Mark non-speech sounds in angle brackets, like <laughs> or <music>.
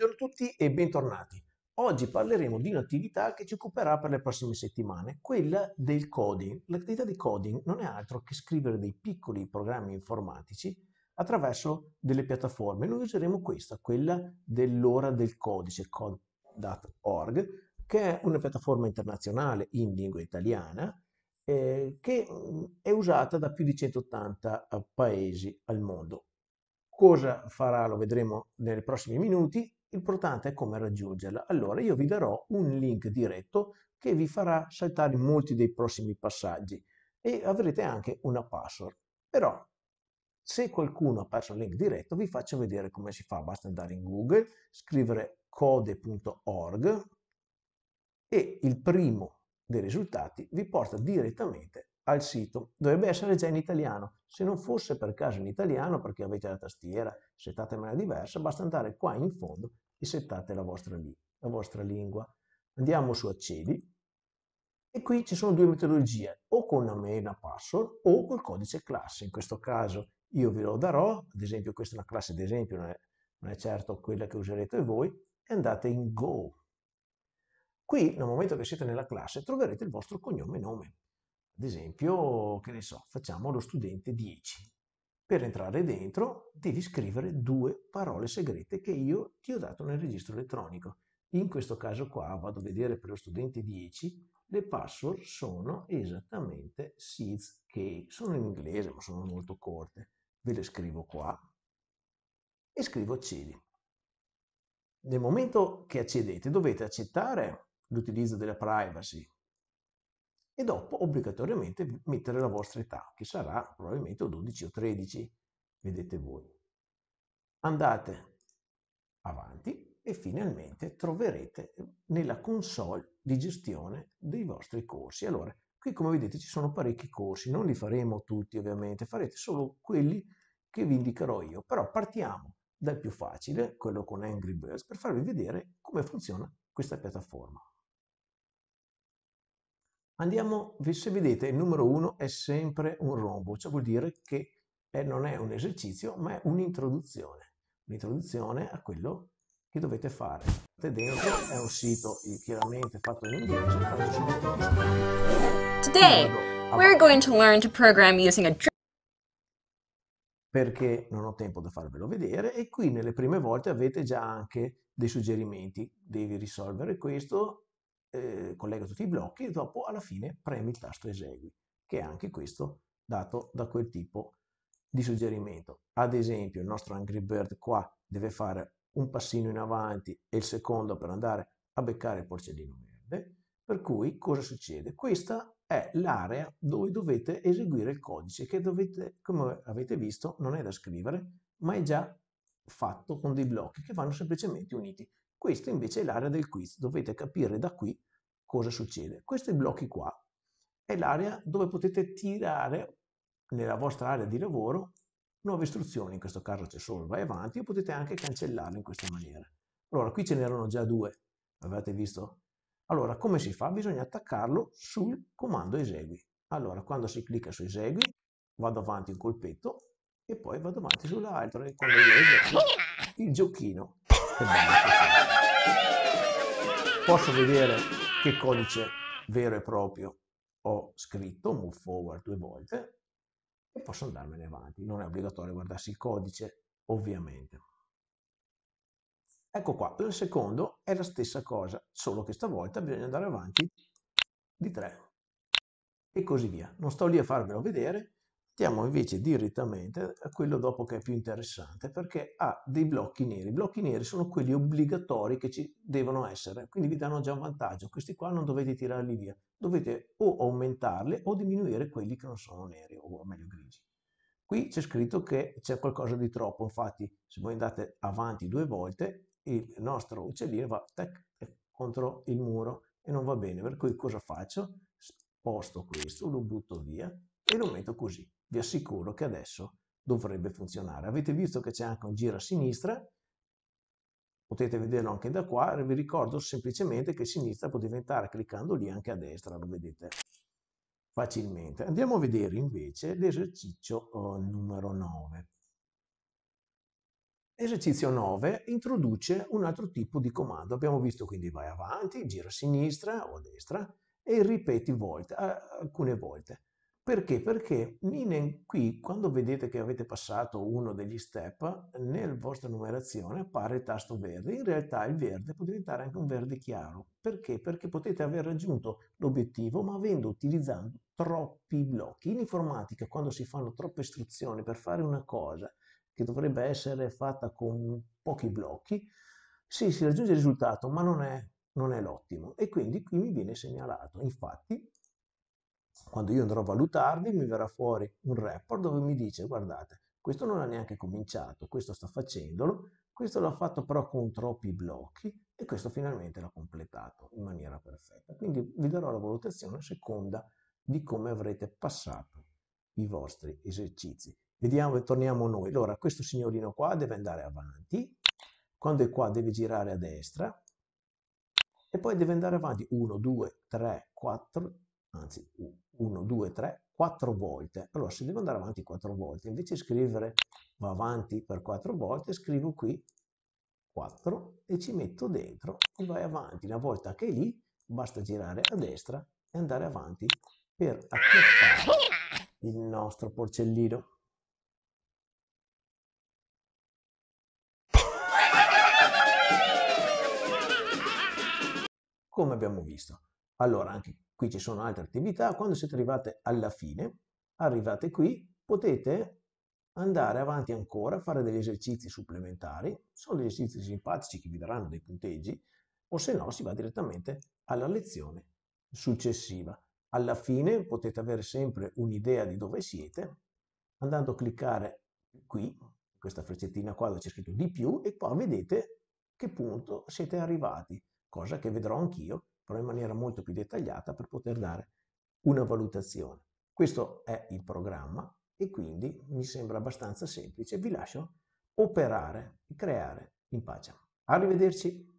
Buongiorno a tutti e bentornati. Oggi parleremo di un'attività che ci occuperà per le prossime settimane, quella del coding. L'attività di coding non è altro che scrivere dei piccoli programmi informatici attraverso delle piattaforme. Noi useremo questa, quella dell'ora del codice, code.org, che è una piattaforma internazionale in lingua italiana eh, che mm, è usata da più di 180 eh, paesi al mondo. Cosa farà lo vedremo nei prossimi minuti L'importante è come raggiungerla. Allora io vi darò un link diretto che vi farà saltare molti dei prossimi passaggi e avrete anche una password. Però se qualcuno ha perso il link diretto vi faccio vedere come si fa. Basta andare in Google, scrivere code.org e il primo dei risultati vi porta direttamente al sito, dovrebbe essere già in italiano. Se non fosse per caso in italiano, perché avete la tastiera, settate in maniera diversa, basta andare qua in fondo e settate la vostra, la vostra lingua. Andiamo su accedi e qui ci sono due metodologie, o con una mail a password o col codice classe. In questo caso io ve lo darò, ad esempio questa è una classe ad esempio, non è, non è certo quella che userete voi, e andate in Go. Qui, nel momento che siete nella classe, troverete il vostro cognome e nome. Ad esempio, che ne so, facciamo lo studente 10. Per entrare dentro devi scrivere due parole segrete che io ti ho dato nel registro elettronico. In questo caso qua vado a vedere per lo studente 10, le password sono esattamente SIDS cake, sono in inglese ma sono molto corte, ve le scrivo qua e scrivo accedi. Nel momento che accedete dovete accettare l'utilizzo della privacy, e dopo obbligatoriamente mettere la vostra età, che sarà probabilmente 12 o 13, vedete voi. Andate avanti e finalmente troverete eh, nella console di gestione dei vostri corsi. Allora, qui come vedete ci sono parecchi corsi, non li faremo tutti ovviamente, farete solo quelli che vi indicherò io, però partiamo dal più facile, quello con Angry Birds, per farvi vedere come funziona questa piattaforma. Andiamo, se vedete, il numero 1 è sempre un rombo, cioè vuol dire che eh, non è un esercizio, ma è un'introduzione. Un'introduzione a quello che dovete fare. Dentro è un sito eh, chiaramente fatto in inglese. Today we're going to learn to program using a perché non ho tempo da farvelo vedere e qui nelle prime volte avete già anche dei suggerimenti. Devi risolvere questo, eh, collega tutti i blocchi e dopo alla fine premi il tasto esegui, che è anche questo dato da quel tipo di suggerimento. Ad esempio il nostro Angry Bird qua deve fare un passino in avanti e il secondo per andare a beccare il porcellino verde, per cui cosa succede? Questa è l'area dove dovete eseguire il codice che dovete, come avete visto, non è da scrivere, ma è già fatto con dei blocchi che vanno semplicemente uniti. Questa invece è l'area del quiz, dovete capire da qui cosa succede. Questi blocchi qua è l'area dove potete tirare nella vostra area di lavoro nuove istruzioni, in questo caso c'è solo vai avanti, o potete anche cancellarlo in questa maniera. Allora, qui ce n'erano già due, avete visto? Allora, come si fa? Bisogna attaccarlo sul comando esegui. Allora, quando si clicca su esegui, vado avanti un colpetto e poi vado avanti sull'altro e quando io eseguo il giochino. <laughs> Posso vedere che codice vero e proprio ho scritto, move forward due volte, e posso andarmene avanti. Non è obbligatorio guardarsi il codice, ovviamente. Ecco qua, il secondo è la stessa cosa, solo che stavolta bisogna andare avanti di tre. E così via. Non sto lì a farvelo vedere, Stiamo invece direttamente a quello dopo che è più interessante perché ha dei blocchi neri. I blocchi neri sono quelli obbligatori che ci devono essere, quindi vi danno già un vantaggio. Questi qua non dovete tirarli via, dovete o aumentarli o diminuire quelli che non sono neri o meglio grigi. Qui c'è scritto che c'è qualcosa di troppo, infatti se voi andate avanti due volte il nostro uccellino va tac, tac, contro il muro e non va bene, per cui cosa faccio? Sposto questo, lo butto via e lo metto così vi assicuro che adesso dovrebbe funzionare. Avete visto che c'è anche un giro a sinistra, potete vederlo anche da qua, vi ricordo semplicemente che sinistra può diventare cliccando lì anche a destra, lo vedete facilmente. Andiamo a vedere invece l'esercizio eh, numero 9. Esercizio 9 introduce un altro tipo di comando. Abbiamo visto quindi vai avanti, gira a sinistra o a destra e ripeti volte, alcune volte. Perché? Perché in, qui, quando vedete che avete passato uno degli step, nel vostra numerazione appare il tasto verde. In realtà il verde può diventare anche un verde chiaro. Perché? Perché potete aver raggiunto l'obiettivo, ma avendo utilizzato troppi blocchi. In informatica, quando si fanno troppe istruzioni per fare una cosa che dovrebbe essere fatta con pochi blocchi, sì, si raggiunge il risultato, ma non è, non è l'ottimo. E quindi qui mi viene segnalato. Infatti, quando io andrò a valutarli mi verrà fuori un report dove mi dice guardate, questo non ha neanche cominciato, questo sta facendolo, questo l'ha fatto però con troppi blocchi e questo finalmente l'ha completato in maniera perfetta. Quindi vi darò la valutazione a seconda di come avrete passato i vostri esercizi. Vediamo e torniamo noi. Allora, questo signorino qua deve andare avanti, quando è qua deve girare a destra e poi deve andare avanti 1, 2, 3, 4, anzi 1, 2, 3, 4 volte. Allora se devo andare avanti 4 volte, invece di scrivere va avanti per 4 volte, scrivo qui 4 e ci metto dentro e vai avanti. Una volta che è lì, basta girare a destra e andare avanti per acchiappare il nostro porcellino. Come abbiamo visto. Allora, anche qui ci sono altre attività, quando siete arrivate alla fine, arrivate qui, potete andare avanti ancora, fare degli esercizi supplementari, sono degli esercizi simpatici che vi daranno dei punteggi, o se no si va direttamente alla lezione successiva. Alla fine potete avere sempre un'idea di dove siete, andando a cliccare qui, questa freccettina qua dove c'è scritto di più, e qua vedete che punto siete arrivati, cosa che vedrò anch'io però in maniera molto più dettagliata per poter dare una valutazione. Questo è il programma e quindi mi sembra abbastanza semplice. Vi lascio operare e creare in pace. Arrivederci.